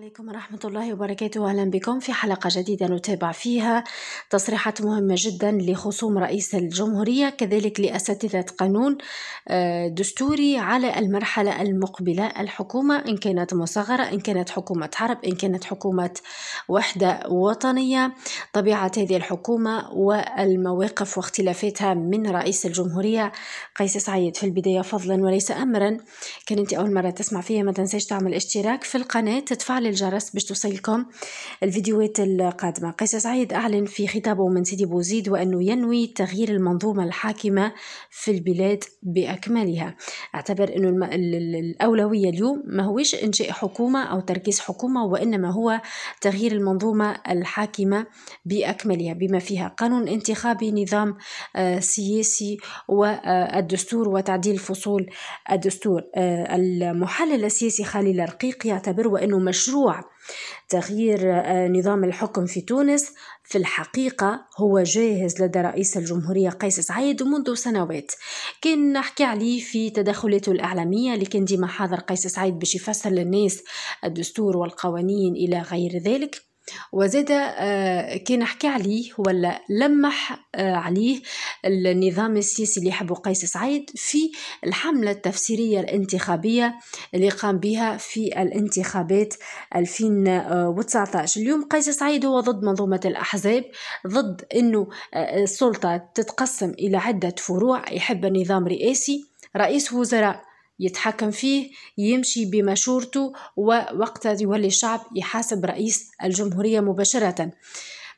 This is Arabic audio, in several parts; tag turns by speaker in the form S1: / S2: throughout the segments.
S1: عليكم ورحمة الله وبركاته أهلا بكم في حلقة جديدة نتابع فيها تصريحات مهمة جدا لخصوم رئيس الجمهورية كذلك لأساتذة قانون آه، دستوري على المرحلة المقبلة الحكومة إن كانت مصغرة إن كانت حكومة حرب إن كانت حكومة وحدة وطنية طبيعة هذه الحكومة والمواقف واختلافاتها من رئيس الجمهورية قيس سعيد في البداية فضلا وليس أمرا كان أنت أول مرة تسمع فيها ما تنساش تعمل اشتراك في القناة تدفع الجرس باش توصلكم الفيديوهات القادمة قيس سعيد أعلن في خطابه من سيدي بوزيد وأنه ينوي تغيير المنظومة الحاكمة في البلاد بأكملها اعتبر أنه الم... الأولوية اليوم ما هوش إنشاء حكومة أو تركيز حكومة وإنما هو تغيير المنظومة الحاكمة بأكملها بما فيها قانون انتخابي نظام آه، سياسي والدستور وتعديل فصول الدستور آه، المحلل السياسي خالي الرقيق يعتبر وأنه مشروع المشروع تغيير آه، نظام الحكم في تونس في الحقيقة هو جاهز لدى رئيس الجمهورية قيس سعيد منذ سنوات كان نحكي عليه في تدخلاته الإعلامية لكن كان ديما حاضر قيس سعيد باش يفسر للناس الدستور والقوانين إلى غير ذلك وزاد آه، كي نحكي عليه ولا لمح آه، عليه النظام السياسي اللي حبه قيس سعيد في الحملة التفسيرية الانتخابية اللي قام بها في الانتخابات 2019 آه، اليوم قيس سعيد هو ضد منظومة الأحزاب ضد أنه السلطة تتقسم إلى عدة فروع يحب النظام رئاسي رئيس وزراء يتحكم فيه يمشي بمشورته ووقت يولي الشعب يحاسب رئيس الجمهورية مباشرة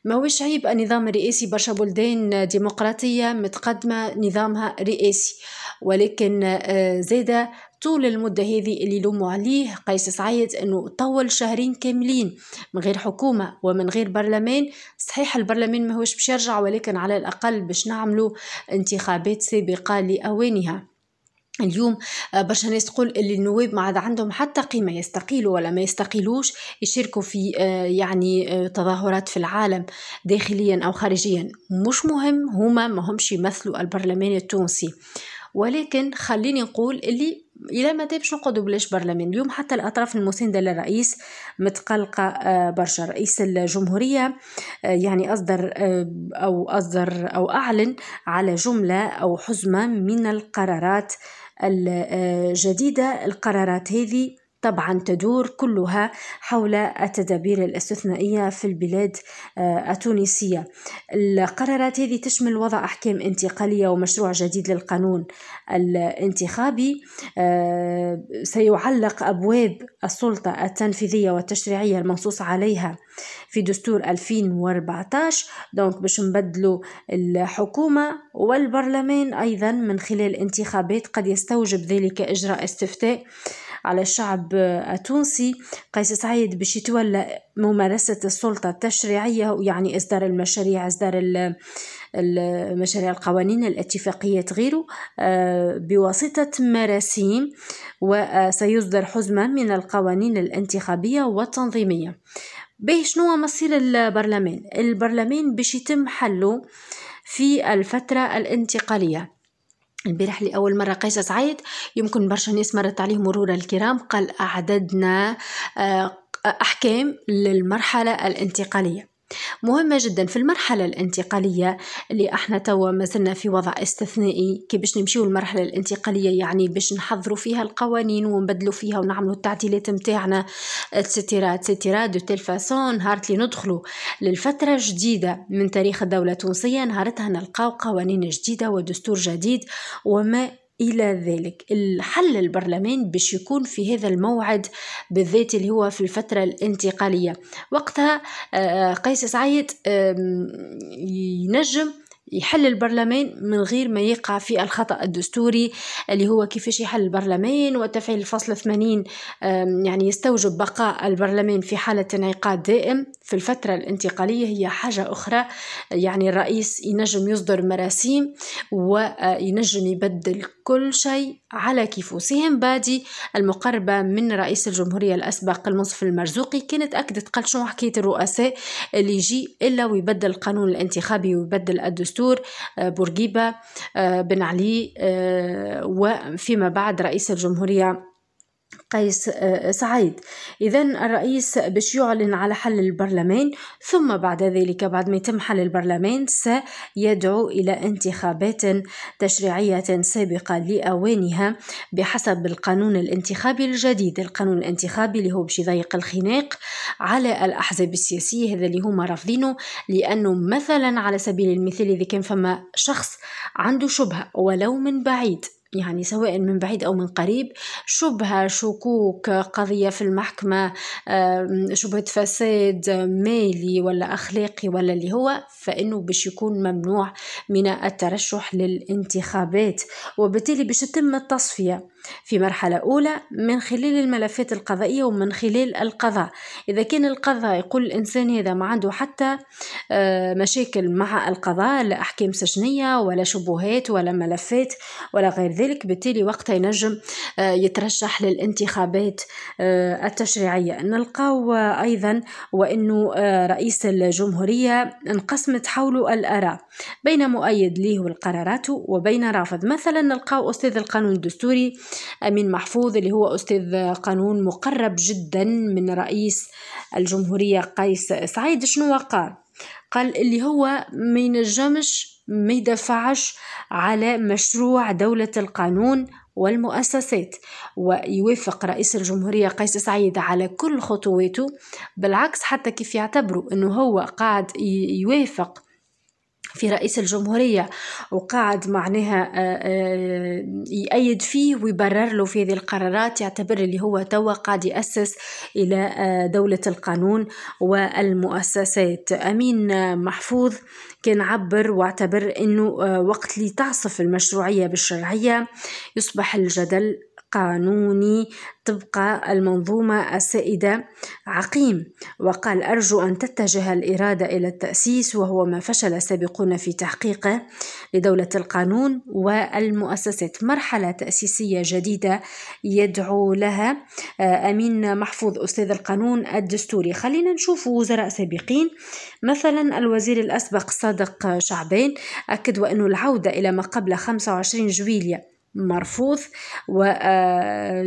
S1: ما هوش عيب النظام الرئاسي برشا بلدان ديمقراطية متقدمة نظامها رئاسي ولكن آه، زادة طول المدة هذه اللي لوموا عليه قيس سعيد أنه طول شهرين كاملين من غير حكومة ومن غير برلمان صحيح البرلمان ماهوش هوش يرجع ولكن على الأقل باش نعملوا انتخابات سابقة لأوانها اليوم آه، برشا ناس تقول اللي النواب ما عاد عندهم حتى قيمه يستقيلوا ولا ما يستقيلوش يشاركوا في آه، يعني آه، تظاهرات في العالم داخليا او خارجيا مش مهم هما ما همش يمثلوا البرلمان التونسي ولكن خليني نقول اللي الى متى باش نقعدوا بلاش برلمان اليوم حتى الاطراف المسانده للرئيس متقلقه آه، برشا رئيس الجمهوريه آه، يعني اصدر آه، او اصدر او اعلن على جمله او حزمه من القرارات الجديده القرارات هذه طبعا تدور كلها حول التدابير الاستثنائية في البلاد آه، التونسية القرارات هذه تشمل وضع أحكام انتقالية ومشروع جديد للقانون الانتخابي آه، سيعلق أبواب السلطة التنفيذية والتشريعية المنصوص عليها في دستور 2014 دونك باش نبدلوا الحكومة والبرلمان أيضا من خلال انتخابات قد يستوجب ذلك إجراء استفتاء على الشعب التونسي قيس سعيد باش يتولى ممارسة السلطة التشريعية يعني إصدار المشاريع إصدار المشاريع القوانين الاتفاقيات غيره آه، بواسطة مراسيم وسيصدر حزمة من القوانين الانتخابية والتنظيمية به شنو مصير البرلمان البرلمان باش يتم حله في الفترة الانتقالية البارح لأول مرة قيس سعيد يمكن برشا ناس مرت عليه مرور الكرام قال أعددنا آه، أحكام للمرحلة الانتقالية مهمة جدا في المرحلة الانتقالية اللي احنا توا مازلنا في وضع استثنائي كي باش نمشيو المرحلة الانتقالية يعني باش نحضروا فيها القوانين ونبدلوا فيها ونعملوا التعديلات متاعنا اتسيتيرا اتسيتيرا دو تيل فاسون نهارت اللي ندخلوا للفترة جديدة من تاريخ الدولة التونسية نهارتها نلقاو قوانين جديدة ودستور جديد وما إلى ذلك الحل البرلمان باش يكون في هذا الموعد بالذات اللي هو في الفترة الانتقالية وقتها آه، قيس سعيد ينجم يحل البرلمان من غير ما يقع في الخطأ الدستوري اللي هو كيفاش يحل البرلمان وتفعيل الفصل 80 يعني يستوجب بقاء البرلمان في حالة انعقاد دائم في الفترة الانتقالية هي حاجة أخرى يعني الرئيس ينجم يصدر مراسيم وينجم آه، يبدل كل شيء على كيفه سهم بادي المقربة من رئيس الجمهورية الأسبق المنصف المرزوقي كانت أكدت قال شنو حكاية الرؤساء اللي يجي إلا ويبدل القانون الانتخابي ويبدل الدستور الدكتور آه، بورقيبة آه، بن علي آه، وفيما بعد رئيس الجمهورية قيس آه، آه، سعيد إذا الرئيس باش يعلن على حل البرلمان ثم بعد ذلك بعد ما يتم حل البرلمان سيدعو إلى انتخابات تشريعية سابقة لأوانها بحسب القانون الانتخابي الجديد القانون الانتخابي اللي هو باش يضيق الخناق على الأحزاب السياسية هذا اللي هما رافضينه لأنه مثلا على سبيل المثال إذا كان فما شخص عنده شبهة ولو من بعيد يعني سواء من بعيد أو من قريب شبهة شكوك قضية في المحكمة شبهة فساد مالي ولا أخلاقي ولا اللي هو فإنه باش يكون ممنوع من الترشح للانتخابات وبالتالي باش تتم التصفية في مرحلة أولى من خلال الملفات القضائية ومن خلال القضاء إذا كان القضاء يقول الإنسان هذا ما عنده حتى آه، مشاكل مع القضاء لا أحكام سجنية ولا شبهات ولا ملفات ولا غير ذلك ذلك بالتالي وقتها ينجم آه، يترشح للانتخابات آه، التشريعية نلقاو آه، أيضا وأنه رئيس الجمهورية انقسمت حول الآراء بين مؤيد ليه والقرارات وبين رافض مثلا نلقاو أستاذ القانون الدستوري أمين محفوظ اللي هو أستاذ قانون مقرب جدا من رئيس الجمهورية قيس سعيد شنو قال قال اللي هو ما ينجمش ما يدفعش على مشروع دولة القانون والمؤسسات ويوافق رئيس الجمهورية قيس سعيد على كل خطواته بالعكس حتى كيف يعتبروا أنه هو قاعد يوافق في رئيس الجمهورية وقاعد معناها آه، آه، يأيد فيه ويبرر له في هذه القرارات يعتبر اللي هو توا قاعد يأسس إلى آه، دولة القانون والمؤسسات أمين محفوظ كان عبر واعتبر أنه وقت اللي تعصف المشروعية بالشرعية يصبح الجدل قانوني طبق المنظومة السائدة عقيم وقال أرجو أن تتجه الإرادة إلى التأسيس وهو ما فشل السابقون في تحقيقه لدولة القانون والمؤسسات مرحلة تأسيسية جديدة يدعو لها آه، أمين محفوظ أستاذ القانون الدستوري خلينا نشوف وزراء سابقين مثلا الوزير الأسبق صادق شعبين أكد وأن العودة إلى ما قبل 25 جويليا مرفوض آه،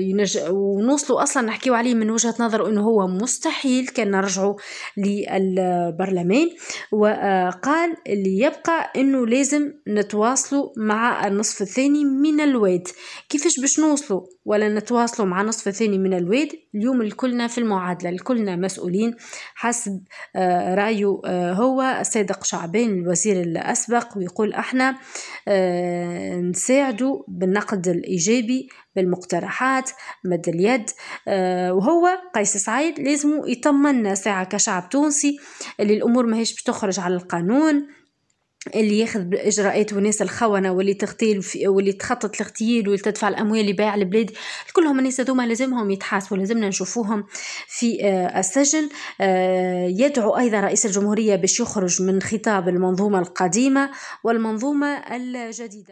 S1: ونوصلوا اصلا نحكيو عليه من وجهه نظر انه هو مستحيل كان نرجعوا للبرلمان وقال آه، اللي يبقى انه لازم نتواصلوا مع النصف الثاني من الواد كيفاش باش نوصلوا ولا نتواصلوا مع النصف الثاني من الواد اليوم الكلنا في المعادله الكلنا مسؤولين حسب آه، رايه هو الصادق شعبان الوزير الاسبق ويقول احنا آه، نساعده بالنقد الإيجابي بالمقترحات مد اليد آه، وهو قيس سعيد لازم يطمنا ساعة كشعب تونسي اللي الأمور ماهيش بتخرج على القانون اللي ياخذ بالاجراءات وناس الخونه واللي تغتيل واللي تخطط الاغتيال واللي تدفع الاموال لبيع البلاد كلهم الناس هذوما لازمهم يتحاسبوا لازمنا نشوفوهم في آه، السجن آه، يدعو ايضا رئيس الجمهوريه باش يخرج من خطاب المنظومه القديمه والمنظومه الجديده